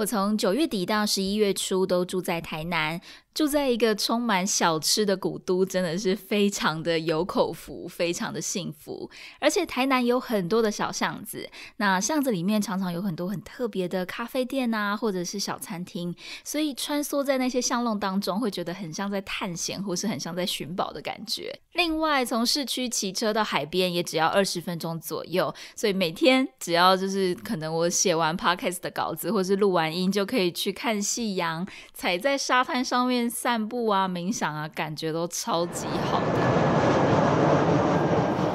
我从九月底到十一月初都住在台南，住在一个充满小吃的古都，真的是非常的有口福，非常的幸福。而且台南有很多的小巷子，那巷子里面常常有很多很特别的咖啡店啊，或者是小餐厅，所以穿梭在那些巷弄当中，会觉得很像在探险，或是很像在寻宝的感觉。另外，从市区骑车到海边也只要二十分钟左右，所以每天只要就是可能我写完 podcast 的稿子，或是录完。就可以去看夕阳，踩在沙滩上面散步啊，冥想啊，感觉都超级好的。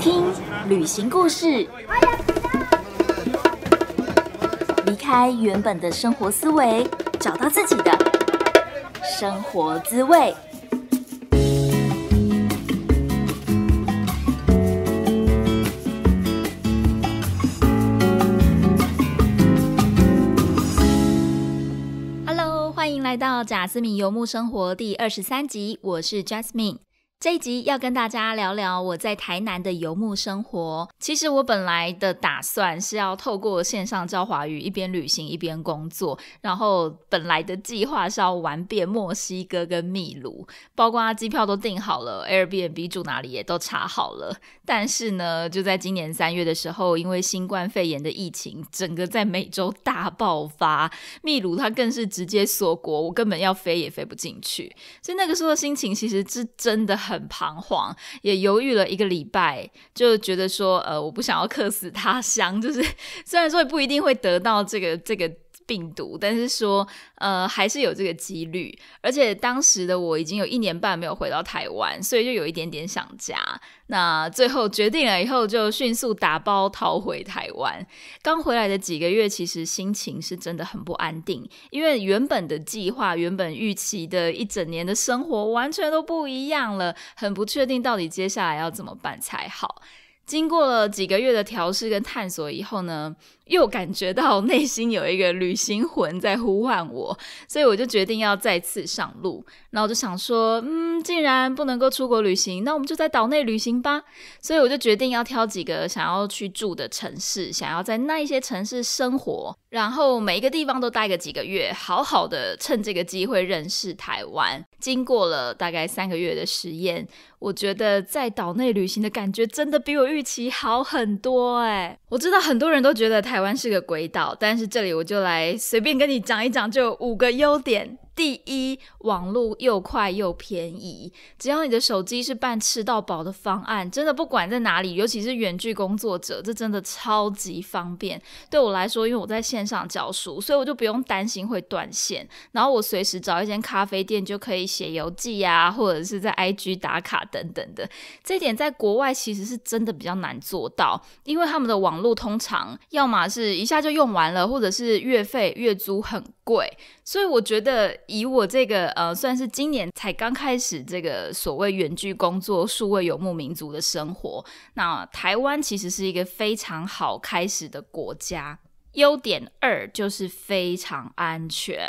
听旅行故事，离开原本的生活思维，找到自己的生活滋味。来到《贾斯敏游牧生活》第二十三集，我是贾斯敏。这一集要跟大家聊聊我在台南的游牧生活。其实我本来的打算是要透过线上教华语，一边旅行一边工作。然后本来的计划是要玩遍墨西哥跟秘鲁，包括机票都订好了，Airbnb 住哪里也都查好了。但是呢，就在今年三月的时候，因为新冠肺炎的疫情，整个在美洲大爆发，秘鲁它更是直接锁国，我根本要飞也飞不进去。所以那个时候的心情其实是真的很。很彷徨，也犹豫了一个礼拜，就觉得说，呃，我不想要客死他乡，就是 虽然说不一定会得到这个这个。病毒，但是说，呃，还是有这个几率。而且当时的我已经有一年半没有回到台湾，所以就有一点点想家。那最后决定了以后，就迅速打包逃回台湾。刚回来的几个月，其实心情是真的很不安定，因为原本的计划、原本预期的一整年的生活完全都不一样了，很不确定到底接下来要怎么办才好。经过了几个月的调试跟探索以后呢？又感觉到内心有一个旅行魂在呼唤我，所以我就决定要再次上路。然后我就想说，嗯，既然不能够出国旅行，那我们就在岛内旅行吧。所以我就决定要挑几个想要去住的城市，想要在那一些城市生活，然后每一个地方都待个几个月，好好的趁这个机会认识台湾。经过了大概三个月的实验，我觉得在岛内旅行的感觉真的比我预期好很多。哎，我知道很多人都觉得他。台湾是个鬼岛，但是这里我就来随便跟你讲一讲，就五个优点。第一，网络又快又便宜，只要你的手机是办吃到饱的方案，真的不管在哪里，尤其是远距工作者，这真的超级方便。对我来说，因为我在线上教书，所以我就不用担心会断线，然后我随时找一间咖啡店就可以写游记啊，或者是在 IG 打卡等等的。这点在国外其实是真的比较难做到，因为他们的网络通常要么是一下就用完了，或者是月费月租很贵，所以我觉得。以我这个呃，算是今年才刚开始这个所谓远距工作，数位游牧民族的生活。那台湾其实是一个非常好开始的国家。优点二就是非常安全，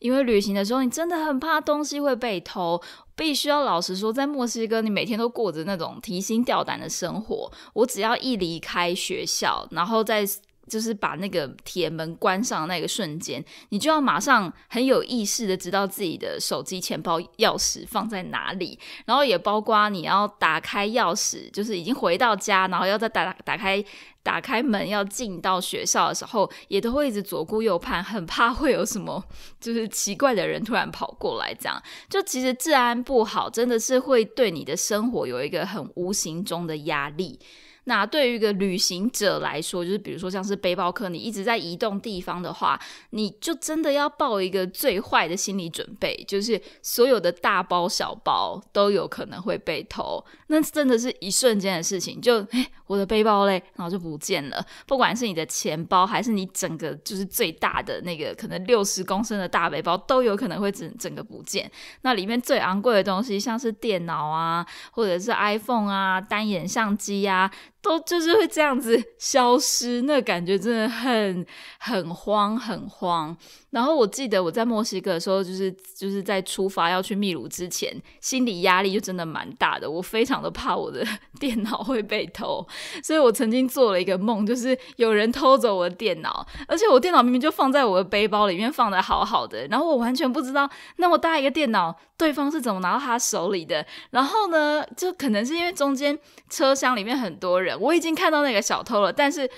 因为旅行的时候你真的很怕东西会被偷。必须要老实说，在墨西哥你每天都过着那种提心吊胆的生活。我只要一离开学校，然后在就是把那个铁门关上那个瞬间，你就要马上很有意识的知道自己的手机、钱包、钥匙放在哪里，然后也包括你要打开钥匙，就是已经回到家，然后要再打打开打开门要进到学校的时候，也都会一直左顾右盼，很怕会有什么就是奇怪的人突然跑过来。这样就其实治安不好，真的是会对你的生活有一个很无形中的压力。那对于一个旅行者来说，就是比如说像是背包客，你一直在移动地方的话，你就真的要抱一个最坏的心理准备，就是所有的大包小包都有可能会被偷。那真的是一瞬间的事情，就哎，我的背包嘞，然后就不见了。不管是你的钱包，还是你整个就是最大的那个可能六十公升的大背包，都有可能会整整个不见。那里面最昂贵的东西，像是电脑啊，或者是 iPhone 啊，单眼相机啊。就是会这样子消失，那感觉真的很很慌很慌。然后我记得我在墨西哥的时候，就是就是在出发要去秘鲁之前，心理压力就真的蛮大的。我非常的怕我的电脑会被偷，所以我曾经做了一个梦，就是有人偷走我的电脑，而且我电脑明明就放在我的背包里面，放的好好的，然后我完全不知道那么大一个电脑，对方是怎么拿到他手里的。然后呢，就可能是因为中间车厢里面很多人。我已经看到那个小偷了，但是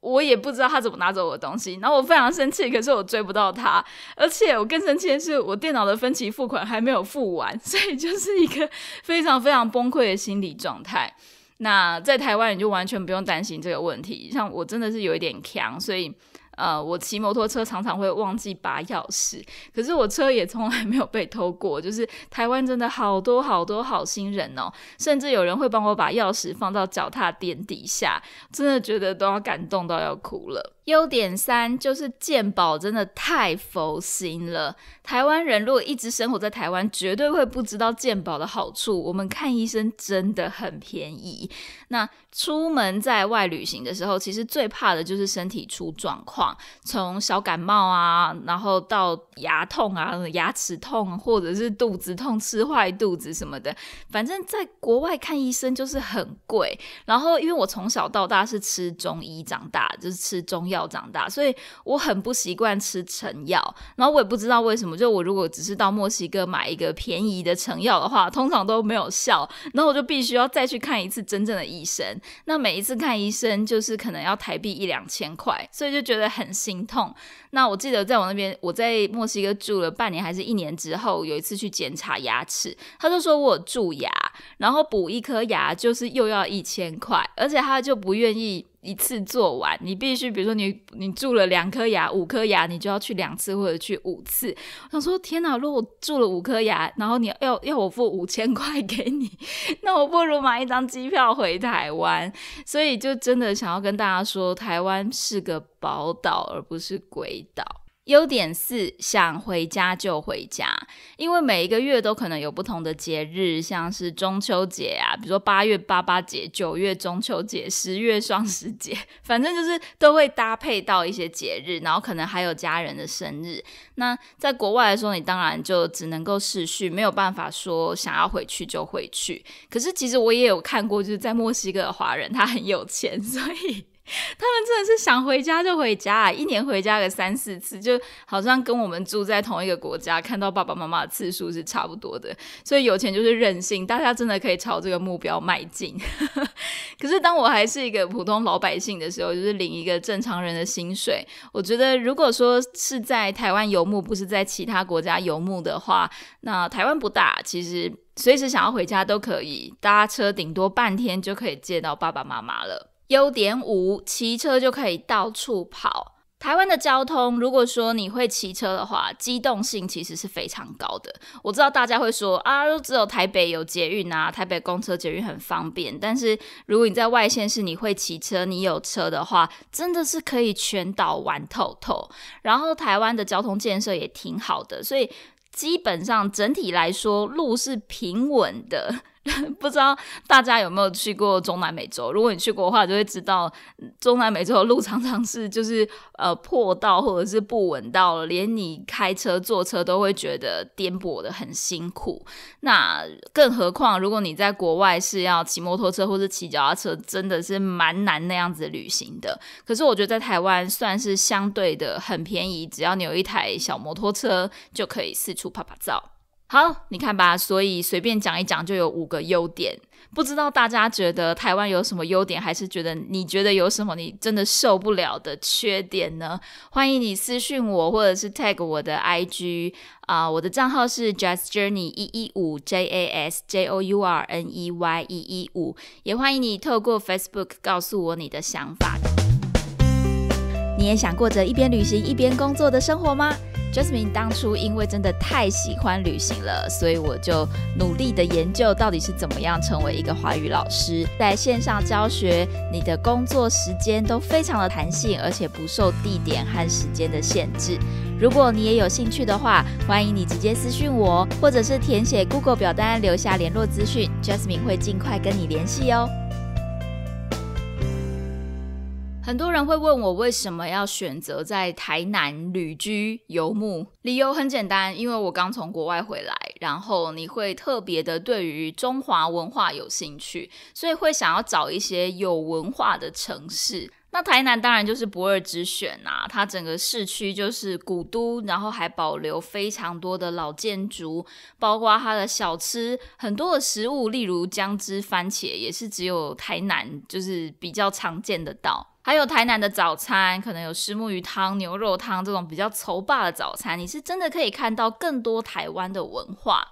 我也不知道他怎么拿走我的东西。然后我非常生气，可是我追不到他，而且我更生气的是，我电脑的分期付款还没有付完，所以就是一个非常非常崩溃的心理状态。那在台湾你就完全不用担心这个问题，像我真的是有一点强，所以。呃，我骑摩托车常常会忘记拔钥匙，可是我车也从来没有被偷过。就是台湾真的好多好多好心人哦，甚至有人会帮我把钥匙放到脚踏垫底下，真的觉得都要感动到要哭了。优点三就是健保真的太佛心了。台湾人如果一直生活在台湾，绝对会不知道健保的好处。我们看医生真的很便宜。那出门在外旅行的时候，其实最怕的就是身体出状况，从小感冒啊，然后到牙痛啊、牙齿痛，或者是肚子痛、吃坏肚子什么的。反正在国外看医生就是很贵。然后因为我从小到大是吃中医长大，就是吃中药长大，所以我很不习惯吃成药。然后我也不知道为什么。就我如果只是到墨西哥买一个便宜的成药的话，通常都没有效，那我就必须要再去看一次真正的医生。那每一次看医生就是可能要台币一两千块，所以就觉得很心痛。那我记得在我那边，我在墨西哥住了半年还是一年之后，有一次去检查牙齿，他就说我蛀牙，然后补一颗牙就是又要一千块，而且他就不愿意。一次做完，你必须，比如说你你蛀了两颗牙、五颗牙，你就要去两次或者去五次。我想说，天哪！如果我蛀了五颗牙，然后你要要我付五千块给你，那我不如买一张机票回台湾。所以就真的想要跟大家说，台湾是个宝岛，而不是鬼岛。优点是想回家就回家，因为每一个月都可能有不同的节日，像是中秋节啊，比如说八月八八节、九月中秋节、十月双十节，反正就是都会搭配到一些节日，然后可能还有家人的生日。那在国外来说，你当然就只能够时序，没有办法说想要回去就回去。可是其实我也有看过，就是在墨西哥的华人，他很有钱，所以。他们真的是想回家就回家，一年回家个三四次，就好像跟我们住在同一个国家，看到爸爸妈妈的次数是差不多的。所以有钱就是任性，大家真的可以朝这个目标迈进。可是当我还是一个普通老百姓的时候，就是领一个正常人的薪水。我觉得如果说是在台湾游牧，不是在其他国家游牧的话，那台湾不大，其实随时想要回家都可以搭车，顶多半天就可以见到爸爸妈妈了。优点五，骑车就可以到处跑。台湾的交通，如果说你会骑车的话，机动性其实是非常高的。我知道大家会说啊，只有台北有捷运啊，台北公车捷运很方便。但是如果你在外县市，你会骑车，你有车的话，真的是可以全岛玩透透。然后台湾的交通建设也挺好的，所以基本上整体来说，路是平稳的。不知道大家有没有去过中南美洲？如果你去过的话，就会知道中南美洲的路常常是就是呃破道或者是不稳道，连你开车坐车都会觉得颠簸的很辛苦。那更何况如果你在国外是要骑摩托车或者骑脚踏车，真的是蛮难那样子旅行的。可是我觉得在台湾算是相对的很便宜，只要你有一台小摩托车就可以四处拍拍照。好，你看吧，所以随便讲一讲就有五个优点。不知道大家觉得台湾有什么优点，还是觉得你觉得有什么你真的受不了的缺点呢？欢迎你私信我，或者是 tag 我的 IG 啊，我的账号是 j a s z journey 一一五 J A S J O U R N E Y 一一五，也欢迎你透过 Facebook 告诉我你的想法。你也想过着一边旅行一边工作的生活吗？Jasmine 当初因为真的太喜欢旅行了，所以我就努力的研究到底是怎么样成为一个华语老师，在线上教学。你的工作时间都非常的弹性，而且不受地点和时间的限制。如果你也有兴趣的话，欢迎你直接私信我，或者是填写 Google 表单留下联络资讯，Jasmine 会尽快跟你联系哦。很多人会问我为什么要选择在台南旅居游牧？理由很简单，因为我刚从国外回来，然后你会特别的对于中华文化有兴趣，所以会想要找一些有文化的城市。那台南当然就是不二之选啊！它整个市区就是古都，然后还保留非常多的老建筑，包括它的小吃，很多的食物，例如姜汁番茄，也是只有台南就是比较常见的到。还有台南的早餐，可能有虱木鱼汤、牛肉汤这种比较稠霸的早餐，你是真的可以看到更多台湾的文化。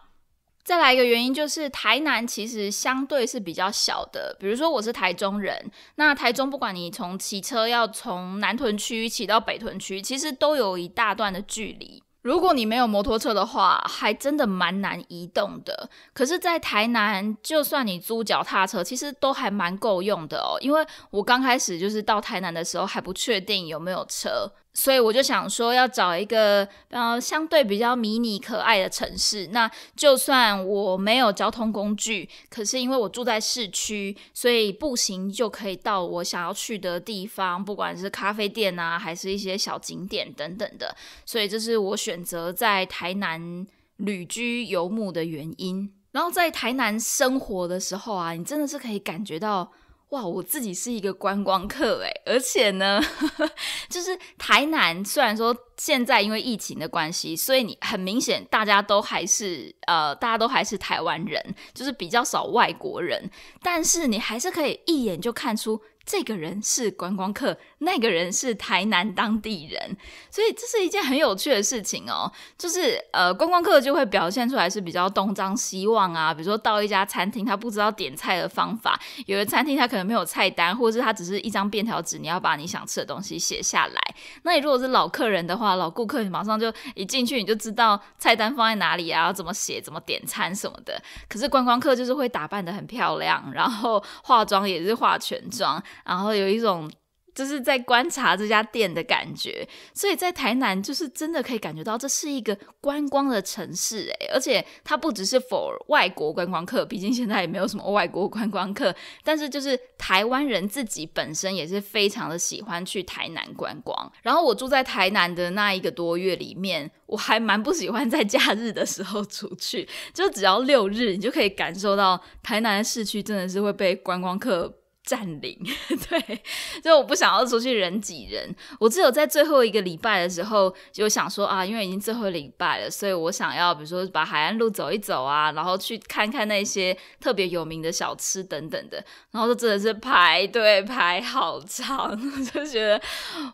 再来一个原因就是，台南其实相对是比较小的，比如说我是台中人，那台中不管你从骑车要从南屯区骑到北屯区，其实都有一大段的距离。如果你没有摩托车的话，还真的蛮难移动的。可是，在台南，就算你租脚踏车，其实都还蛮够用的哦。因为我刚开始就是到台南的时候，还不确定有没有车。所以我就想说，要找一个呃相对比较迷你、可爱的城市。那就算我没有交通工具，可是因为我住在市区，所以步行就可以到我想要去的地方，不管是咖啡店啊，还是一些小景点等等的。所以这是我选择在台南旅居游牧的原因。然后在台南生活的时候啊，你真的是可以感觉到。哇，我自己是一个观光客诶，而且呢，呵 呵就是台南虽然说。现在因为疫情的关系，所以你很明显大家都还是呃大家都还是台湾人，就是比较少外国人。但是你还是可以一眼就看出这个人是观光客，那个人是台南当地人。所以这是一件很有趣的事情哦。就是呃观光客就会表现出来是比较东张西望啊，比如说到一家餐厅，他不知道点菜的方法。有的餐厅他可能没有菜单，或者是他只是一张便条纸，你要把你想吃的东西写下来。那你如果是老客人的话，啊，老顾客你马上就一进去你就知道菜单放在哪里啊，怎么写怎么点餐什么的。可是观光客就是会打扮得很漂亮，然后化妆也是化全妆，然后有一种。就是在观察这家店的感觉，所以在台南就是真的可以感觉到这是一个观光的城市，诶。而且它不只是 for 外国观光客，毕竟现在也没有什么外国观光客，但是就是台湾人自己本身也是非常的喜欢去台南观光。然后我住在台南的那一个多月里面，我还蛮不喜欢在假日的时候出去，就只要六日，你就可以感受到台南的市区真的是会被观光客。占领，对，就我不想要出去人挤人。我只有在最后一个礼拜的时候，就想说啊，因为已经最后一个礼拜了，所以我想要，比如说把海岸路走一走啊，然后去看看那些特别有名的小吃等等的。然后就真的是排队排好长，就觉得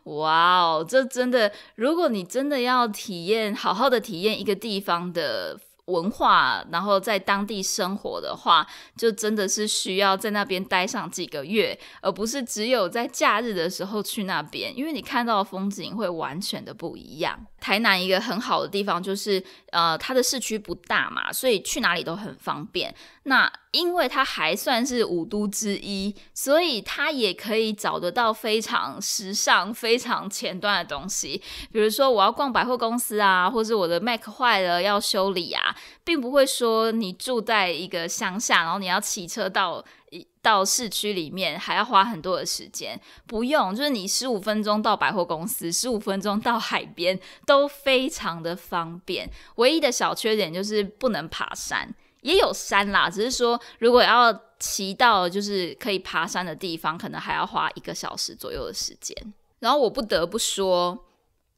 哇哦，这真的，如果你真的要体验，好好的体验一个地方的。文化，然后在当地生活的话，就真的是需要在那边待上几个月，而不是只有在假日的时候去那边，因为你看到风景会完全的不一样。台南一个很好的地方就是，呃，它的市区不大嘛，所以去哪里都很方便。那因为它还算是五都之一，所以它也可以找得到非常时尚、非常前端的东西。比如说，我要逛百货公司啊，或者是我的 Mac 坏了要修理啊，并不会说你住在一个乡下，然后你要骑车到一到市区里面还要花很多的时间。不用，就是你十五分钟到百货公司，十五分钟到海边都非常的方便。唯一的小缺点就是不能爬山。也有山啦，只是说如果要骑到就是可以爬山的地方，可能还要花一个小时左右的时间。然后我不得不说，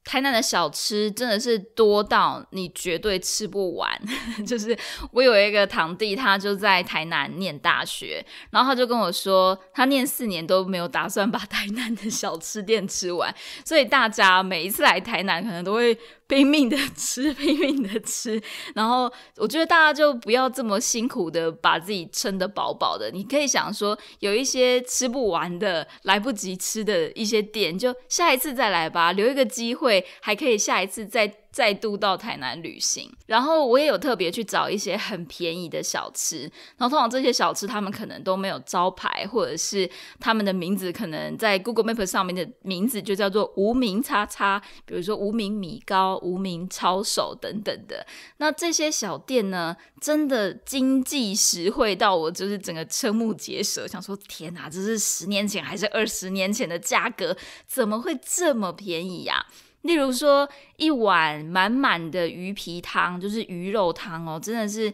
台南的小吃真的是多到你绝对吃不完。就是我有一个堂弟，他就在台南念大学，然后他就跟我说，他念四年都没有打算把台南的小吃店吃完。所以大家每一次来台南，可能都会。拼命的吃，拼命的吃，然后我觉得大家就不要这么辛苦的把自己撑得饱饱的。你可以想说，有一些吃不完的、来不及吃的一些点，就下一次再来吧，留一个机会，还可以下一次再。再度到台南旅行，然后我也有特别去找一些很便宜的小吃，然后通常这些小吃他们可能都没有招牌，或者是他们的名字可能在 Google Map 上面的名字就叫做无名叉叉，比如说无名米糕、无名抄手等等的。那这些小店呢，真的经济实惠到我就是整个瞠目结舌，想说天哪，这是十年前还是二十年前的价格？怎么会这么便宜呀？例如说，一碗满满的鱼皮汤，就是鱼肉汤哦，真的是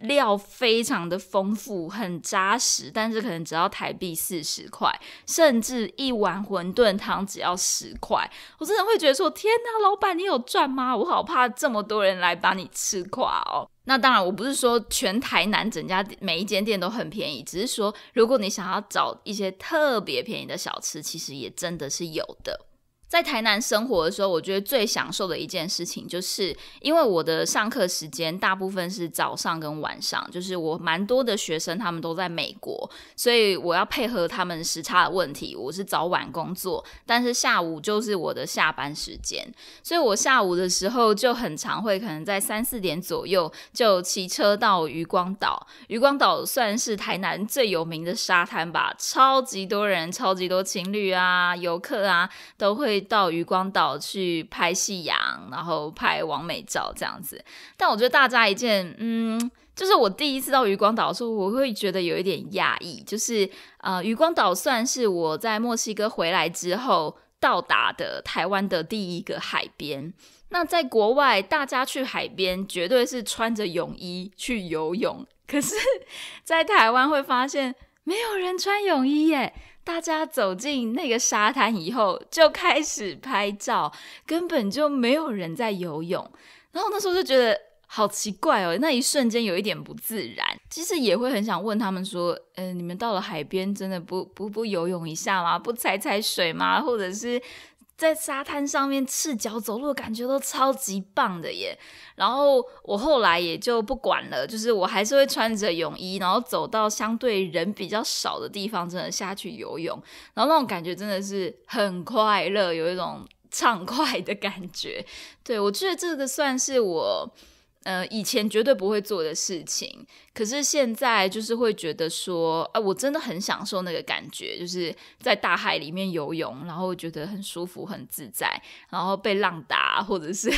料非常的丰富，很扎实，但是可能只要台币四十块，甚至一碗馄饨汤只要十块，我真的会觉得说，天哪，老板你有赚吗？我好怕这么多人来把你吃垮哦。那当然，我不是说全台南整家每一间店都很便宜，只是说，如果你想要找一些特别便宜的小吃，其实也真的是有的。在台南生活的时候，我觉得最享受的一件事情，就是因为我的上课时间大部分是早上跟晚上，就是我蛮多的学生他们都在美国，所以我要配合他们时差的问题，我是早晚工作，但是下午就是我的下班时间，所以我下午的时候就很常会可能在三四点左右就骑车到渔光岛，渔光岛算是台南最有名的沙滩吧，超级多人，超级多情侣啊、游客啊都会。到渔光岛去拍夕阳，然后拍完美照这样子。但我觉得大家一件，嗯，就是我第一次到渔光岛的时候，我会觉得有一点讶异，就是呃，渔光岛算是我在墨西哥回来之后到达的台湾的第一个海边。那在国外，大家去海边绝对是穿着泳衣去游泳，可是，在台湾会发现没有人穿泳衣耶。大家走进那个沙滩以后就开始拍照，根本就没有人在游泳。然后那时候就觉得好奇怪哦，那一瞬间有一点不自然。其实也会很想问他们说，嗯，你们到了海边真的不不不游泳一下吗？不踩踩水吗？或者是？在沙滩上面赤脚走路，感觉都超级棒的耶。然后我后来也就不管了，就是我还是会穿着泳衣，然后走到相对人比较少的地方，真的下去游泳。然后那种感觉真的是很快乐，有一种畅快的感觉。对我觉得这个算是我。呃，以前绝对不会做的事情，可是现在就是会觉得说，啊，我真的很享受那个感觉，就是在大海里面游泳，然后觉得很舒服、很自在，然后被浪打，或者是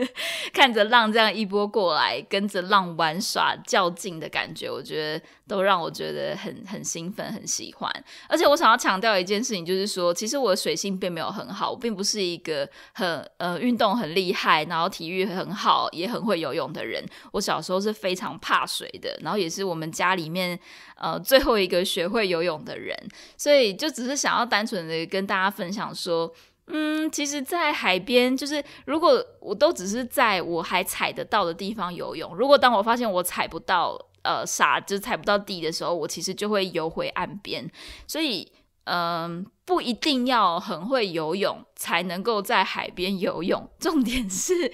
看着浪这样一波过来，跟着浪玩耍、较劲的感觉，我觉得都让我觉得很很兴奋、很喜欢。而且我想要强调一件事情，就是说，其实我的水性并没有很好，我并不是一个很呃运动很厉害，然后体育很好，也很会游泳。的人，我小时候是非常怕水的，然后也是我们家里面呃最后一个学会游泳的人，所以就只是想要单纯的跟大家分享说，嗯，其实，在海边就是如果我都只是在我还踩得到的地方游泳，如果当我发现我踩不到呃沙就踩不到底的时候，我其实就会游回岸边，所以嗯，不一定要很会游泳才能够在海边游泳，重点是。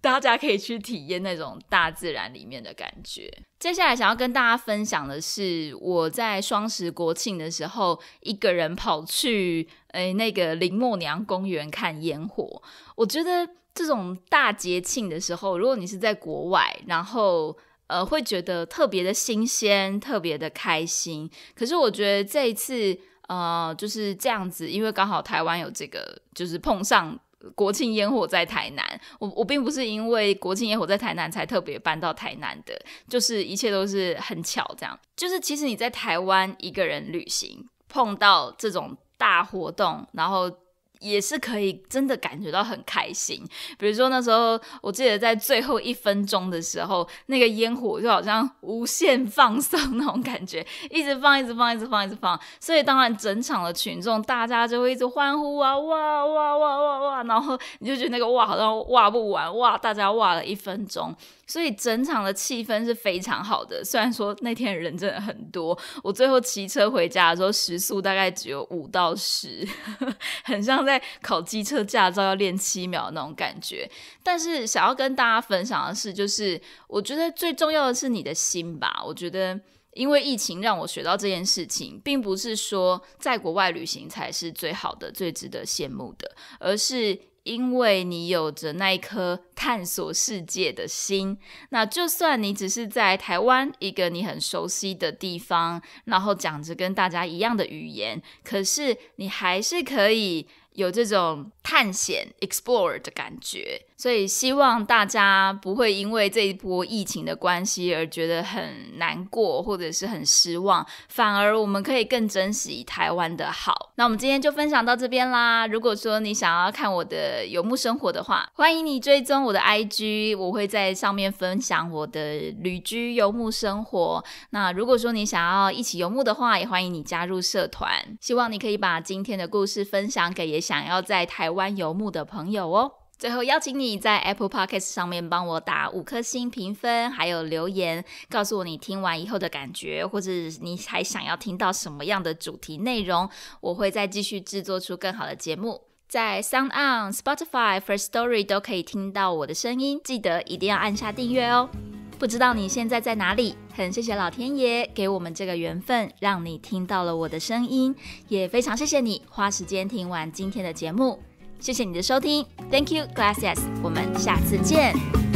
大家可以去体验那种大自然里面的感觉。接下来想要跟大家分享的是，我在双十国庆的时候，一个人跑去诶那个林默娘公园看烟火。我觉得这种大节庆的时候，如果你是在国外，然后呃会觉得特别的新鲜，特别的开心。可是我觉得这一次，呃就是这样子，因为刚好台湾有这个，就是碰上。国庆烟火在台南，我我并不是因为国庆烟火在台南才特别搬到台南的，就是一切都是很巧这样。就是其实你在台湾一个人旅行，碰到这种大活动，然后也是可以真的感觉到很开心。比如说那时候，我记得在最后一分钟的时候，那个烟火就好像无限放送那种感觉，一直放，一直放，一直放，一直放。所以当然，整场的群众大家就会一直欢呼啊，哇！然后 你就觉得那个哇好像挖不完，哇！大家挖了一分钟，所以整场的气氛是非常好的。虽然说那天人真的很多，我最后骑车回家的时候时速大概只有五到十，很像在考机车驾照要练七秒那种感觉。但是想要跟大家分享的是，就是我觉得最重要的是你的心吧。我觉得。因为疫情让我学到这件事情，并不是说在国外旅行才是最好的、最值得羡慕的，而是因为你有着那一颗探索世界的心。那就算你只是在台湾一个你很熟悉的地方，然后讲着跟大家一样的语言，可是你还是可以。有这种探险 explore 的感觉，所以希望大家不会因为这一波疫情的关系而觉得很难过或者是很失望，反而我们可以更珍惜台湾的好。那我们今天就分享到这边啦。如果说你想要看我的游牧生活的话，欢迎你追踪我的 IG，我会在上面分享我的旅居游牧生活。那如果说你想要一起游牧的话，也欢迎你加入社团。希望你可以把今天的故事分享给也。想要在台湾游牧的朋友哦，最后邀请你在 Apple Podcast 上面帮我打五颗星评分，还有留言告诉我你听完以后的感觉，或者你还想要听到什么样的主题内容，我会再继续制作出更好的节目。在 Sound On、Spotify、First Story 都可以听到我的声音，记得一定要按下订阅哦。不知道你现在在哪里？很谢谢老天爷给我们这个缘分，让你听到了我的声音，也非常谢谢你花时间听完今天的节目。谢谢你的收听，Thank you, glasses。我们下次见。